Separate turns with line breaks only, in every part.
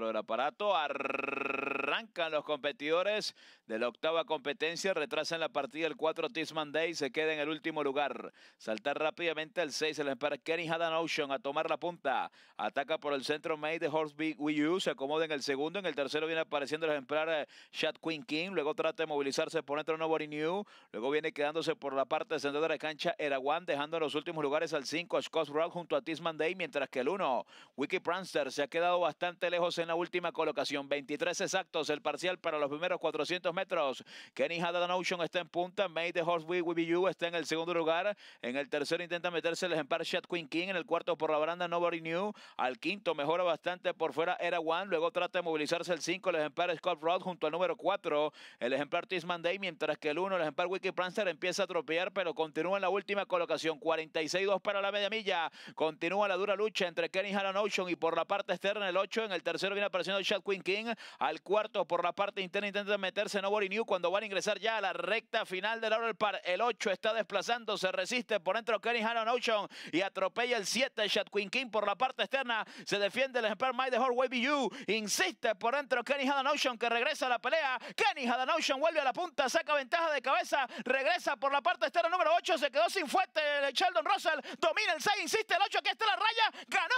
del aparato. Arrancan los competidores de la octava competencia, retrasan la partida el 4 Tisman Day, se queda en el último lugar. Saltar rápidamente el 6, el ejemplar Kenny Hadan Ocean a tomar la punta. Ataca por el centro May de Horsby Wii U, se acomoda en el segundo, en el tercero viene apareciendo el ejemplar Chad eh, Queen King, luego trata de movilizarse por dentro Nobody New, luego viene quedándose por la parte central de la cancha Erawan, dejando en los últimos lugares al 5 Scott Rock junto a Tisman Day, mientras que el 1 Wiki Pranster se ha quedado bastante lejos en en la última colocación. 23 exactos el parcial para los primeros 400 metros. Kenny Haddad Ocean está en punta. Made the Horse We Be You está en el segundo lugar. En el tercero intenta meterse el ejemplar Shad Queen King. En el cuarto por la baranda Nobody New. Al quinto mejora bastante por fuera Era One. Luego trata de movilizarse el 5 el ejemplar Scott Rod junto al número 4 el ejemplar Tisman Day. Mientras que el 1 el ejemplar Wiki Prancer empieza a tropear pero continúa en la última colocación. 46-2 para la media milla. Continúa la dura lucha entre Kenny Haddad Ocean y por la parte externa el 8 en el tercero viene apareciendo Quinn King. Al cuarto por la parte interna intenta meterse Nobody New cuando van a ingresar ya a la recta final del Laurel Par. El 8 está desplazando, se resiste por dentro Kenny Hadan Ocean y atropella el 7. Quinn King por la parte externa se defiende el ejemplar de Horway BU. Insiste por dentro Kenny Hadan Ocean que regresa a la pelea. Kenny Hadan Ocean vuelve a la punta, saca ventaja de cabeza, regresa por la parte externa número 8. Se quedó sin fuerte. Sheldon Russell domina el 6, insiste el 8. Aquí está la raya. Ganó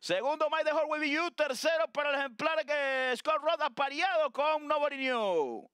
Segundo, Mike de You. Tercero para el ejemplar que Scott ha apareado con Nobody New.